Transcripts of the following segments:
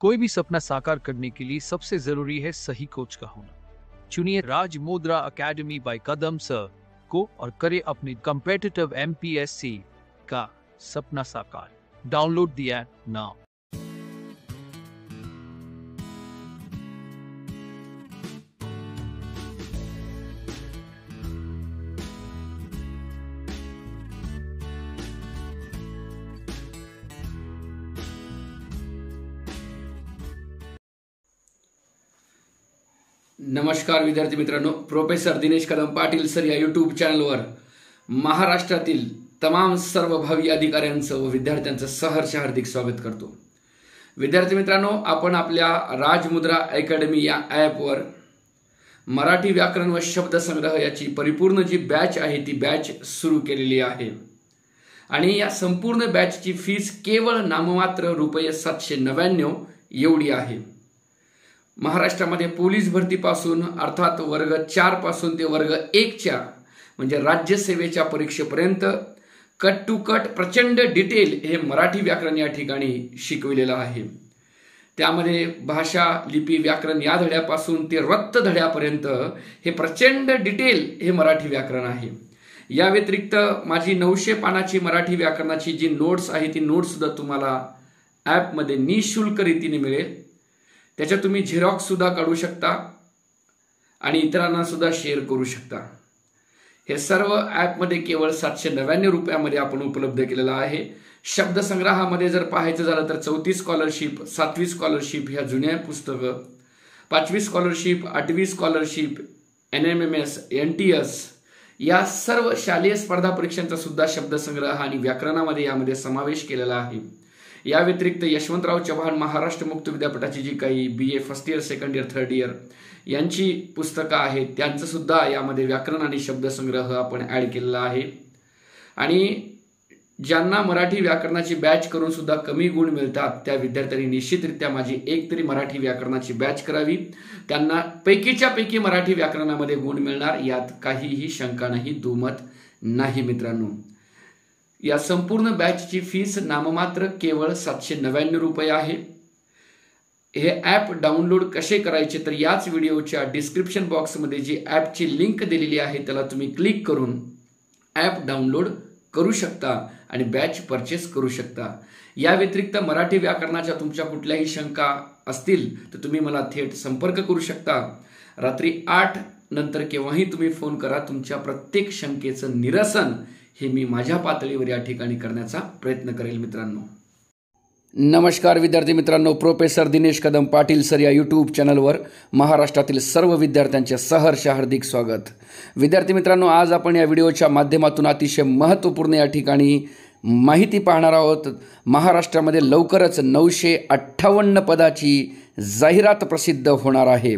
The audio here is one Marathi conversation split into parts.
कोई भी सपना साकार करने के लिए सबसे जरूरी है सही कोच का होना चुनिए राज मुद्रा अकेडमी बाय कदम सर को और करे अपने कम्पेटिटिव एम का सपना साकार डाउनलोड दिया नाउ नमस्कार विद्यार्थी मित्रांनो प्रोफेसर दिनेश कदम पाटील सर या यूट्यूब चॅनलवर महाराष्ट्रातील तमाम सर्व भावी अधिकाऱ्यांचं व विद्यार्थ्यांचं सहर्ष हार्दिक स्वागत करतो विद्यार्थी मित्रांनो आपण आपल्या राजमुद्रा अकॅडमी या ॲपवर मराठी व्याकरण व शब्दसंग्रह याची परिपूर्ण जी बॅच आहे ती बॅच सुरू केलेली आहे आणि या संपूर्ण बॅचची फीस केवळ नाममात्र रुपये सातशे नव्याण्णव एवढी आहे महाराष्ट्रामध्ये पोलीस भरतीपासून अर्थात वर्ग चारपासून ते वर्ग एकच्या म्हणजे राज्यसेवेच्या परीक्षेपर्यंत कट टू कट प्रचंड डिटेल हे मराठी व्याकरण या ठिकाणी शिकविलेलं आहे त्यामध्ये भाषा लिपी व्याकरण या धड्यापासून ते रक्त धड्यापर्यंत हे प्रचंड डिटेल हे मराठी व्याकरण आहे या व्यतिरिक्त माझी नऊशे पानाची मराठी व्याकरणाची जी नोट्स आहे ती नोट्ससुद्धा तुम्हाला ॲपमध्ये निशुल्क रीतीने मिळेल त्याच्या तुम्ही सुद्धा काढू शकता आणि इतरांना सुद्धा शेअर करू शकता हे सर्व ॲपमध्ये केवळ सातशे नव्याण्णव रुपयामध्ये आपण उपलब्ध केलेलं आहे शब्दसंग्रहामध्ये जर पाहायचं झालं तर चौथी स्कॉलरशिप सातवी स्कॉलरशिप ह्या जुन्या पुस्तकं पाचवी स्कॉलरशिप आठवी scholarship N M M S N T S या सर्व शालेय स्पर्धा परीक्षांचा सुद्धा शब्दसंग्रह आणि व्याकरणामध्ये यामध्ये समावेश केलेला आहे या व्यतिरिक्त यशवंतराव चव्हाण महाराष्ट्र मुक्त विद्यापीठाची जी काही B A first year second year third year यांची पुस्तकं आहेत त्यांचं सुद्धा यामध्ये व्याकरण आणि शब्दसंग्रह आपण ॲड केलेला आहे आणि ज्यांना मराठी व्याकरणाची बॅच करून सुद्धा कमी गुण मिळतात त्या विद्यार्थ्यांनी निश्चितरित्या माझी एक तरी मराठी व्याकरणाची बॅच करावी त्यांना पैकीच्या पैकी मराठी व्याकरणामध्ये गुण मिळणार यात काहीही शंका नाही दुमत नाही मित्रांनो या संपूर्ण बॅचची फीस नाममात्र केवळ सातशे नव्याण्णव रुपये आहे हे ॲप डाउनलोड कसे करायचे तर याच व्हिडिओच्या डिस्क्रिप्शन बॉक्समध्ये जी ॲपची लिंक दिलेली आहे त्याला तुम्ही क्लिक करून ॲप डाउनलोड करू शकता आणि बॅच परचेस करू शकता या व्यतिरिक्त मराठी व्याकरणाच्या तुमच्या कुठल्याही शंका असतील तर तुम्ही मला थेट संपर्क करू शकता रात्री आठ नंतर केव्हाही तुम्ही फोन करा तुमच्या प्रत्येक शंकेचं निरसन हे मी माझ्या पातळीवर या ठिकाणी करण्याचा प्रयत्न करेल मित्रांनो नमस्कार विद्यार्थी मित्रांनो प्रोफेसर दिनेश कदम पाटील सर या यूट्यूब चॅनलवर महाराष्ट्रातील सर्व विद्यार्थ्यांचे सहर्ष हार्दिक स्वागत विद्यार्थी मित्रांनो आज आपण या व्हिडिओच्या माध्यमातून अतिशय महत्त्वपूर्ण या ठिकाणी माहिती पाहणार आहोत महाराष्ट्रामध्ये लवकरच नऊशे अठ्ठावन्न पदाची जाहिरात प्रसिद्ध होणार आहे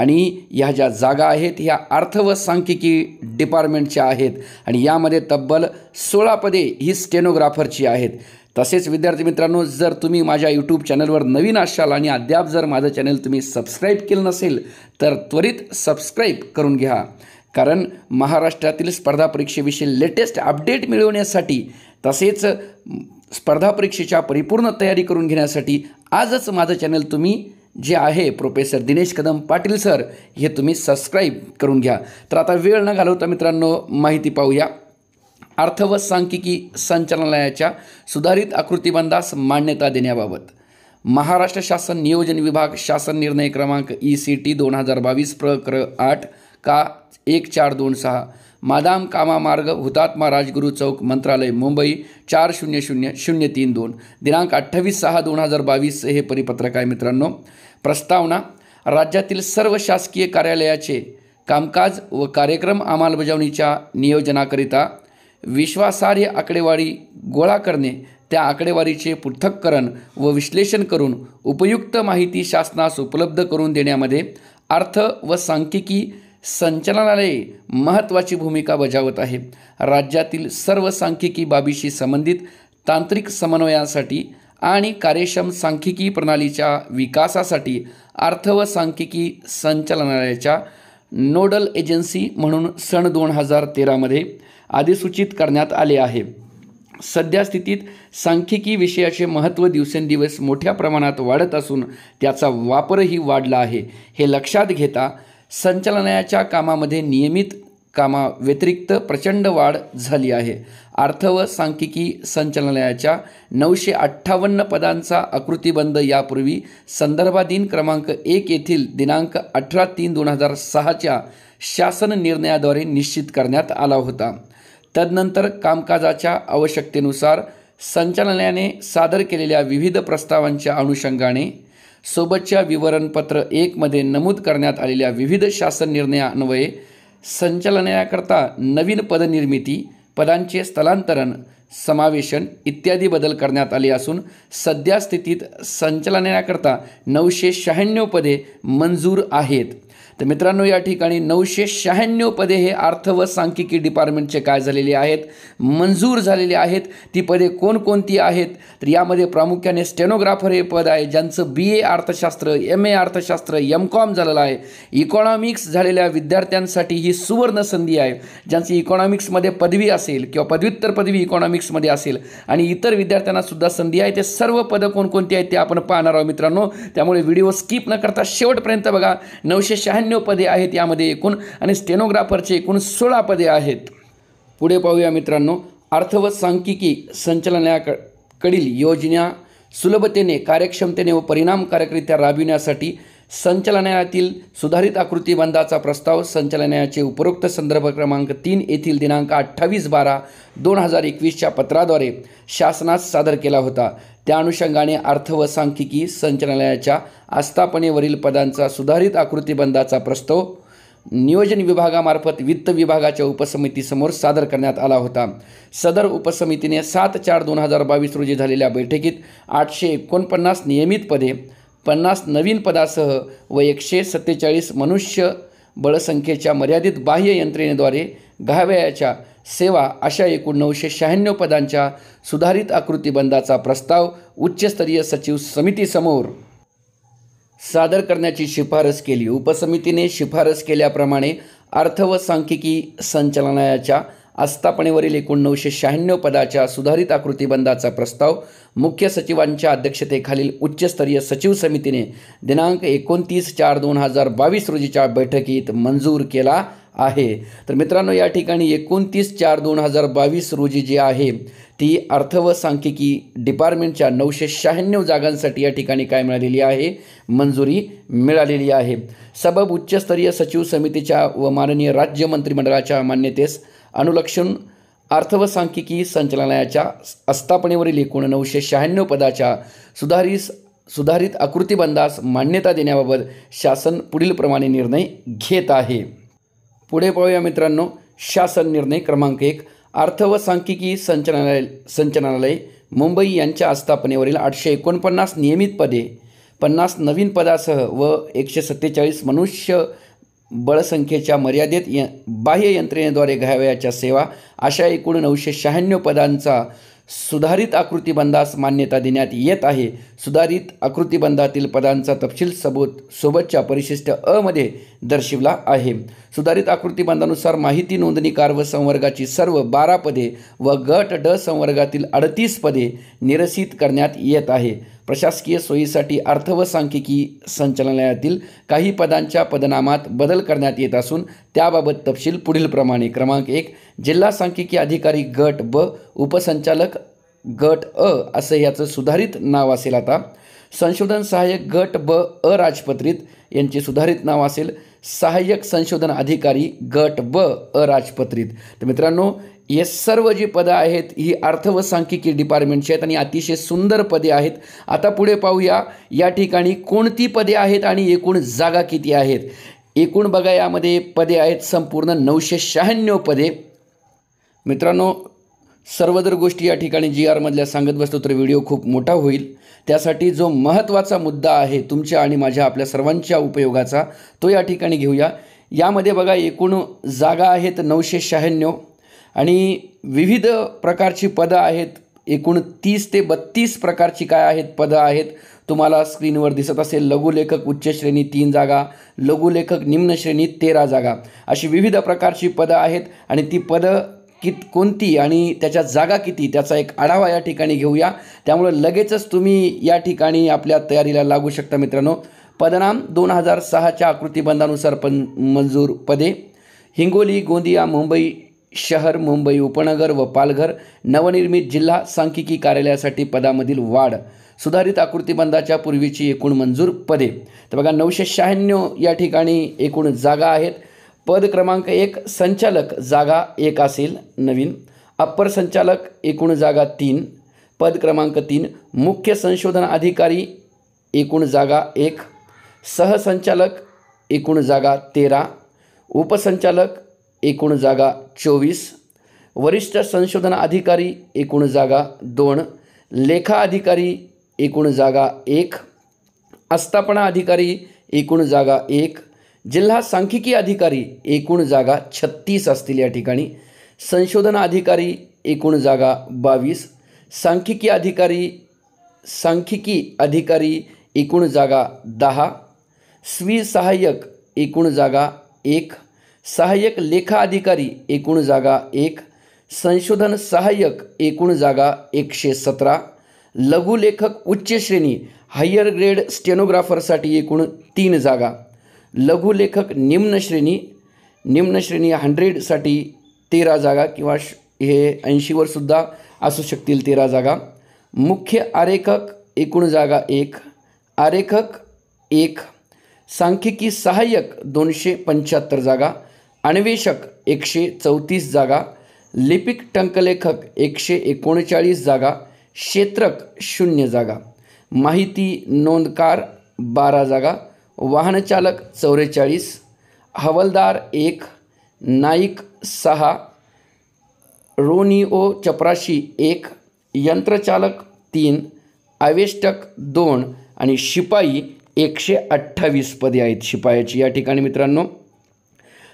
आणि ह्या ज्या जागा आहेत ह्या अर्थ व सांख्यिकी डिपार्टमेंटच्या आहेत आणि यामध्ये तब्बल सोळा पदे ही स्टेनोग्राफरची आहेत तसेच विद्यार्थी मित्रांनो जर तुम्ही माझ्या यूट्यूब चॅनलवर नवीन असाल आणि अद्याप जर माझं चॅनल तुम्ही सबस्क्राईब केलं नसेल तर त्वरित सबस्क्राईब करून घ्या कारण महाराष्ट्रातील स्पर्धा परीक्षेविषयी लेटेस्ट अपडेट मिळवण्यासाठी तसेच स्पर्धा परीक्षेच्या परिपूर्ण तयारी करून घेण्यासाठी आजच माझं चॅनल तुम्ही जे आहे प्रोफेसर दिनेश कदम पाटील सर हे तुम्ही सबस्क्राईब करून घ्या तर आता वेळ न घालवता मित्रांनो माहिती पाहूया अर्थ व सांख्यिकी संचालनालयाच्या सुधारित आकृतीबंधास मान्यता देण्याबाबत महाराष्ट्र शासन नियोजन विभाग शासन निर्णय क्रमांक ई सी टी दोन हजार बावीस प्र आठ का एक चार दोन सहा मादाम कामा मार्ग हुतात्मा राजगुरू चौक मंत्रालय मुंबई चार शून्य शून्य शून्य तीन दोन दिनांक अठ्ठावीस सहा दोन हजार बावीस हे परिपत्रक आहे मित्रांनो प्रस्तावना राज्यातील सर्व शासकीय कार्यालयाचे कामकाज व कार्यक्रम अंमलबजावणीच्या नियोजनाकरिता विश्वासार्ह आकडेवारी गोळा करणे त्या आकडेवारीचे पृथक्करण व विश्लेषण करून उपयुक्त माहिती शासनास उपलब्ध करून देण्यामध्ये अर्थ व सांख्यिकी संचालनालय महत्त्वाची भूमिका बजावत आहे राज्यातील सर्व सांख्यिकी बाबीशी संबंधित तांत्रिक समन्वयासाठी आणि कार्यक्षम सांख्यिकी प्रणालीच्या विकासासाठी अर्थ व सांख्यिकी संचालनालयाच्या नोडल एजन्सी म्हणून सन दोन हजार तेरामध्ये अधिसूचित करण्यात आले आहे सध्या स्थितीत सांख्यिकी विषयाचे महत्त्व दिवसेंदिवस मोठ्या प्रमाणात वाढत असून त्याचा वापरही वाढला आहे हे लक्षात घेता संचालनाच्या कामामध्ये नियमित कामाव्यतिरिक्त प्रचंड वाढ झाली आहे अर्थ व सांख्यिकी संचालनालयाच्या नऊशे अठ्ठावन्न पदांचा आकृतीबंध यापूर्वी संदर्भाधीन क्रमांक एक येथील दिनांक अठरा तीन दोन हजार सहाच्या शासन निर्णयाद्वारे निश्चित करण्यात आला होता तदनंतर कामकाजाच्या आवश्यकतेनुसार संचालनालयाने सादर केलेल्या विविध प्रस्तावांच्या अनुषंगाने सोबतच्या विवरणपत्र एकमध्ये नमूद करण्यात आलेल्या विविध शासन निर्णयान्वये संचालनाकरता नवीन पदनिर्मिती पदांचे स्थलांतरण समावेशन इत्यादी बदल करण्यात आले असून सध्या स्थितीत संचालनाकरता नऊशे शहाण्णव पदे मंजूर आहेत तर मित्रांनो या ठिकाणी नऊशे शहाण्णव पदे हे अर्थ व सांख्यिकी डिपार्टमेंटचे काय झालेले आहेत मंजूर झालेले आहेत ती पदे कोणकोणती आहेत तर यामध्ये प्रामुख्याने स्टेनोग्राफर हे पद आहे ज्यांचं बी ए अर्थशास्त्र एम ए अर्थशास्त्र एम कॉम झालेलं आहे इकॉनॉमिक्स झालेल्या विद्यार्थ्यांसाठी ही सुवर्ण संधी आहे ज्यांची इकॉनॉमिक्समध्ये पदवी असेल किंवा पदव्युत्तर पदवी इकॉनॉमिक्समध्ये असेल आणि इतर विद्यार्थ्यांना सुद्धा संधी आहे ते सर्व पदं कोणकोणती आहेत ते आपण पाहणार आहोत मित्रांनो त्यामुळे व्हिडिओ स्किप न करता शेवटपर्यंत बघा नऊशे शहाण्णव शहाण्णव पदे आहेत यामध्ये एकूण आणि स्टेनोग्राफरचे एकूण सोळा पदे आहेत पुढे पाहूया मित्रांनो अर्थ व सांख्यिकी कडील योजना सुलभतेने कार्यक्षमतेने व परिणामकारकरित्या राबविण्यासाठी संचालनालयातील सुधारित आकृतीबंधाचा प्रस्ताव संचालनालयाचे उपरोक्त संदर्भ क्रमांक तीन येथील दिनांक अठ्ठावीस बारा दोन हजार एकवीसच्या पत्राद्वारे शासनास सादर केला होता त्या अनुषंगाने अर्थ व सांख्यिकी संचालनालयाच्या आस्थापनेवरील पदांचा सुधारित आकृतीबंधाचा प्रस्ताव नियोजन विभागामार्फत वित्त विभागाच्या उपसमितीसमोर सादर करण्यात आला होता सदर उपसमितीने सात चार दोन हजार बावीस रोजी झालेल्या बैठकीत आठशे एकोणपन्नास नियमित पदे पन्नास नवीन पदासह व एकशे सत्तेचाळीस मनुष्य बळसंख्येच्या मर्यादित बाह्य यंत्रणेद्वारे गहाव्याच्या सेवा अशा एकूण नऊशे शहाण्णव पदांच्या सुधारित आकृतीबंधाचा प्रस्ताव उच्चस्तरीय सचिव समितीसमोर सादर करण्याची शिफारस केली उपसमितीने शिफारस केल्याप्रमाणे अर्थ व सांख्यिकी संचालनालयाच्या आस्थापनेवरील एकोणनऊशे शहाण्णव पदाच्या सुधारित आकृतीबंधाचा प्रस्ताव मुख्य सचिवांच्या अध्यक्षतेखालील उच्चस्तरीय सचिव समितीने दिनांक एकोणतीस चार दोन हजार बावीस रोजीच्या बैठकीत मंजूर केला आहे तर मित्रांनो या ठिकाणी एकोणतीस चार दोन हजार बावीस रोजी जी आहे ती अर्थ व सांख्यिकी डिपार्टमेंटच्या नऊशे शहाण्णव जागांसाठी या ठिकाणी काय मिळालेली आहे मंजुरी मिळालेली आहे सबब उच्चस्तरीय सचिव समितीच्या व माननीय राज्य मंत्रिमंडळाच्या मान्यतेस अनुलक्षण सांख्यिकी संचालनालयाच्या आस्थापनेवरील एकूण नऊशे शहाण्णव पदाच्या सुधारित सुधारित आकृतीबंधास मान्यता देण्याबाबत शासन पुढीलप्रमाणे निर्णय घेत आहे पुढे पाहूया मित्रांनो शासन निर्णय क्रमांक एक अर्थ व सांख्यिकी संचालनालय संचालनालय मुंबई यांच्या आस्थापनेवरील आठशे एकोणपन्नास नियमित पदे पन्नास नवीन पदासह व एकशे सत्तेचाळीस मनुष्य बळसंख्येच्या मर्यादेत य बाह्य यंत्रणेद्वारे घ्यावयाच्या सेवा अशा एकूण नऊशे शहाण्णव पदांचा सुधारित आकृतिबंधास मान्यता देण्यात येत आहे सुधारित आकृतिबंधातील पदांचा तपशील सबोत सोबतच्या परिशिष्ट अमध्ये दर्शिवला आहे सुधारित आकृतिबंधानुसार माहिती नोंदणीकार व संवर्गाची सर्व बारा पदे व गट ड संवर्गातील अडतीस पदे निरसित करण्यात येत आहे प्रशासकीय सोयीसाठी अर्थ व सांख्यिकी संचालनालयातील काही पदांच्या पदनामात बदल करण्यात येत असून त्याबाबत तपशील पुढीलप्रमाणे क्रमांक एक जिल्हा सांख्यिकी अधिकारी गट ब उपसंचालक गट अ असं याचं सुधारित नाव असेल आता संशोधन सहाय्यक गट ब अराजपत्रित यांचे सुधारित नाव असेल सहाय्यक संशोधन अधिकारी गट ब अराजपत्रित तर मित्रांनो हे सर्व जी पदं आहेत ही अर्थ व सांख्यिकी डिपार्टमेंटची आहेत आणि अतिशय सुंदर पदे आहेत आता पुढे पाहूया या ठिकाणी कोणती पदे आहेत आणि एकूण जागा किती आहेत एकूण बघा यामध्ये पदे आहेत संपूर्ण नऊशे शहाण्णव पदे मित्रांनो सर्व जर गोष्टी या ठिकाणी जी आरमधल्या सांगत बसतो तर व्हिडिओ खूप मोठा होईल त्यासाठी जो महत्त्वाचा मुद्दा आहे तुमच्या आणि माझ्या आपल्या सर्वांच्या उपयोगाचा तो या ठिकाणी घेऊया यामध्ये बघा एकूण जागा आहेत नऊशे शहाण्णव आणि विविध प्रकारची पदं आहेत एकूण तीस ते बत्तीस प्रकारची काय आहेत पदं आहेत तुम्हाला स्क्रीनवर दिसत असेल लघुलेखक उच्च श्रेणी तीन जागा लघुलेखक निम्न श्रेणी तेरा जागा अशी विविध प्रकारची पदं आहेत आणि ती पदं कित कोणती आणि त्याच्या जागा किती त्याचा एक आढावा या ठिकाणी घेऊया त्यामुळे लगेचच तुम्ही या ठिकाणी आपल्या तयारीला लागू शकता मित्रांनो पदनाम दोन हजार सहाच्या आकृतीबंधानुसार पण मंजूर पदे हिंगोली गोंदिया मुंबई शहर मुंबई उपनगर व पालघर नवनिर्मित जिल्हा सांख्यिकी कार्यालयासाठी पदामधील वाढ सुधारित आकृतीबंधाच्या पूर्वीची एकूण मंजूर पदे तर बघा नऊशे शहाण्णव या ठिकाणी एकूण जागा आहेत पद क्रमांक एक संचालक जागा एक असेल नवीन अप्पर संचालक एकूण जागा तीन पद क्रमांक तीन मुख्य संशोधन अधिकारी एकूण जागा एक सहसंचालक एकूण जागा तेरा उपसंचालक एकूण जागा चोवीस वरिष्ठ संशोधन अधिकारी एकूण जागा दोन लेखा अधिकारी एकूण जागा एक आस्थापना अधिकारी एकूण जागा एक जिल्हा सांख्यिकी अधिकारी एकूण जागा छत्तीस असतील या ठिकाणी संशोधन अधिकारी एकूण जागा बावीस सांख्यिकी अधिकारी सांख्यिकी अधिकारी एकूण जागा दहा स्वीसहाय्यक एकूण जागा एक सहाय्यक लेखा अधिकारी एकूण जागा एक संशोधन सहाय्यक एकूण जागा एकशे सतरा लघुलेखक उच्च श्रेणी हायर ग्रेड स्टेनोग्राफरसाठी एकूण तीन जागा लघुलेखक निम्न श्रेणी निम्न श्रेणी हंड्रेडसाठी तेरा जागा किंवा श हे ऐंशीवर सुद्धा असू शकतील तेरा जागा मुख्य आरेखक एकूण जागा एक आरेखक एक सांख्यिकी सहाय्यक दोनशे पंच्याहत्तर जागा अन्वेषक एकशे चौतीस जागा लिपिक टंकलेखक एकशे एकोणचाळीस जागा क्षेत्रक शून्य जागा माहिती नोंदकार बारा जागा वाहनचालक चौवेचाळीस हवलदार एक नाईक सहा रोनिओ चपराशी एक यंत्रचालक तीन आवेष्टक दोन आणि शिपाई एकशे अठ्ठावीस पदे आहेत शिपायाची या ठिकाणी मित्रांनो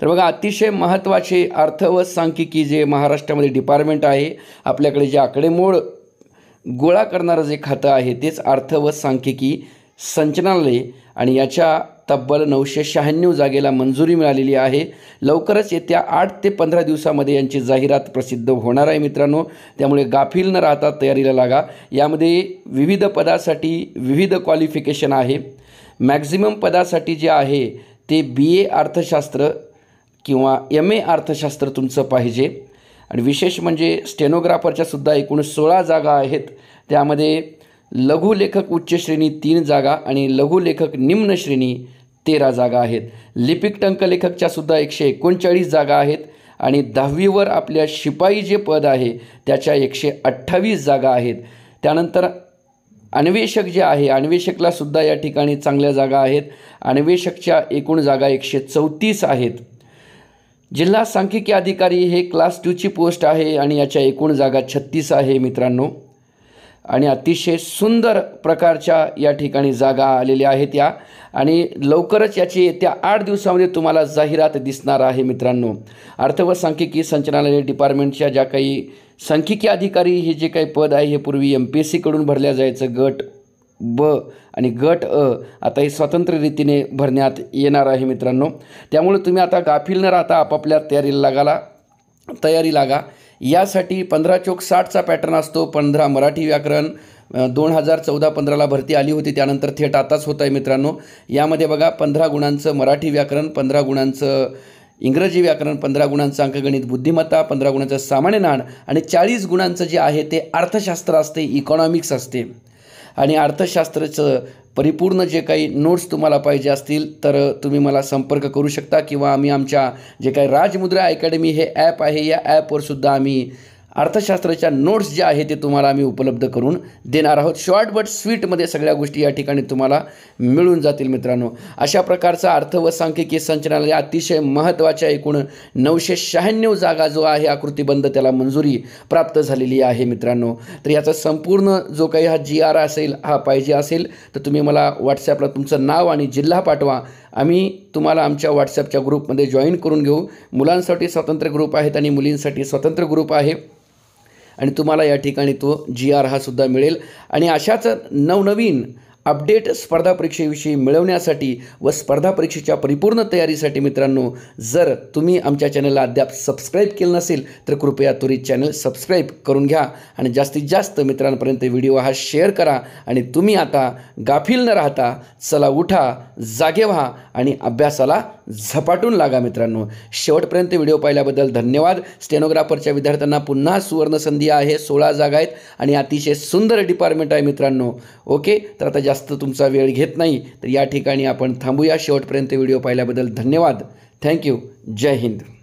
तर बघा अतिशय महत्त्वाचे अर्थ व सांख्यिकी जे महाराष्ट्रामध्ये डिपार्टमेंट आहे आपल्याकडे जे आकडेमोड गोळा करणारं जे खातं आहे तेच अर्थ व सांख्यिकी संचनालय आणि याच्या तब्बल नऊशे शहाण्णव जागेला मंजुरी मिळालेली आहे लवकरच येत्या आठ ते पंधरा दिवसामध्ये यांची जाहिरात प्रसिद्ध होणार आहे मित्रांनो त्यामुळे गाफील न राहता तयारीला लागा यामध्ये विविध पदासाठी विविध क्वालिफिकेशन आहे मॅक्झिमम पदासाठी जे आहे ते बी ए अर्थशास्त्र किंवा एम ए अर्थशास्त्र तुमचं पाहिजे आणि विशेष म्हणजे स्टेनोग्राफरच्यासुद्धा एकूण सोळा जागा आहेत त्यामध्ये लघुलेखक उच्च श्रेणी तीन जागा आणि लघुलेखक निम्न श्रेणी तेरा जागा आहेत लिपिक टंकलेखकच्या सुद्धा एकशे एकोणचाळीस जागा आहेत आणि दहावीवर आपल्या शिपाई जे पद आहे त्याच्या एकशे अठ्ठावीस जागा आहेत त्यानंतर अन्वेषक जे आहे अन्वेषकला सुद्धा या ठिकाणी चांगल्या जागा आहेत अन्वेषकच्या एकूण जागा एकशे चौतीस आहेत जिल्हा सांख्यिकी अधिकारी हे क्लास टूची पोस्ट आहे आणि याच्या एकूण जागा छत्तीस आहे मित्रांनो आणि अतिशय सुंदर प्रकारच्या या ठिकाणी जागा आलेल्या आहेत या आणि लवकरच याची येत्या आठ दिवसामध्ये तुम्हाला जाहिरात दिसणार आहे मित्रांनो अर्थ व सांख्यिकी संचालनालय डिपार्टमेंटच्या ज्या काही सांख्यिकी अधिकारी हे जे काही पद आहे हे पूर्वी एम पी एस सीकडून भरल्या जायचं गट ब आणि गट अ आता हे स्वतंत्र रीतीने भरण्यात येणार आहे मित्रांनो त्यामुळे तुम्ही आता गाफील न राहता आपापल्या तयारीला लागाला तयारी लागा यासाठी पंधरा चोक साठचा पॅटर्न असतो पंधरा मराठी व्याकरण दोन हजार चौदा पंधराला भरती आली होती त्यानंतर थेट आताच होत आहे मित्रांनो यामध्ये बघा पंधरा गुणांचं मराठी व्याकरण पंधरा गुणांचं इंग्रजी व्याकरण पंधरा गुणांचं अंकगणित बुद्धिमत्ता पंधरा गुणांचं सामान्य नाण आणि चाळीस गुणांचं जे आहे ते अर्थशास्त्र असते इकॉनॉमिक्स असते आणि अर्थशास्त्राचं परिपूर्ण जे काही नोट्स तुम्हाला पाहिजे असतील तर तुम्ही मला संपर्क करू शकता किंवा आम्ही आमच्या जे काही राजमुद्रा अकॅडमी हे ॲप आहे या ॲपवरसुद्धा आम्ही अर्थशास्त्राच्या नोट्स ज्या आहेत ते तुम्हाला आम्ही उपलब्ध करून देणार आहोत शॉर्ट बट स्वीटमध्ये सगळ्या गोष्टी या ठिकाणी तुम्हाला मिळून जातील मित्रांनो अशा प्रकारचा अर्थ व सांख्यिकी संचनालय अतिशय महत्त्वाच्या एकूण नऊशे शहाण्णव जागा जो आहे आकृतीबंद त्याला मंजुरी प्राप्त झालेली आहे मित्रांनो तर याचा संपूर्ण जो काही हा जी आर असेल हा पाहिजे असेल तर तुम्ही मला व्हॉट्सॲपला तुमचं नाव आणि जिल्हा पाठवा आम्ही तुम्हाला आमच्या व्हॉट्सॲपच्या ग्रुपमध्ये जॉईन करून घेऊ मुलांसाठी स्वतंत्र ग्रुप आहेत आणि मुलींसाठी स्वतंत्र ग्रुप आहे आणि तुम्हाला या ठिकाणी तो जी आर हा सुद्धा मिळेल आणि अशाच नवनवीन अपडेट स्पर्धा परीक्षेविषयी मिळवण्यासाठी व स्पर्धा परीक्षेच्या परिपूर्ण तयारीसाठी मित्रांनो जर तुम्ही आमच्या चॅनलला अद्याप सबस्क्राईब केलं नसेल तर कृपया त्वरित चॅनल सबस्क्राईब करून घ्या आणि जास्तीत जास्त मित्रांपर्यंत व्हिडिओ हा शेअर करा आणि तुम्ही आता गाफील न राहता चला उठा जागे व्हा आणि अभ्यासाला झपाटून लागा मित्रांनो शेवटपर्यंत व्हिडिओ पाहिल्याबद्दल धन्यवाद स्टेनोग्राफरच्या विद्यार्थ्यांना पुन्हा सुवर्णसंधी आहे सोळा जागा आहेत आणि अतिशय सुंदर डिपार्टमेंट आहे मित्रांनो ओके तर आता जास्त जास्त तुमचा वेळ घेत नाही तर या ठिकाणी आपण थांबूया शेवटपर्यंत व्हिडिओ पाहिल्याबद्दल धन्यवाद थँक्यू जय हिंद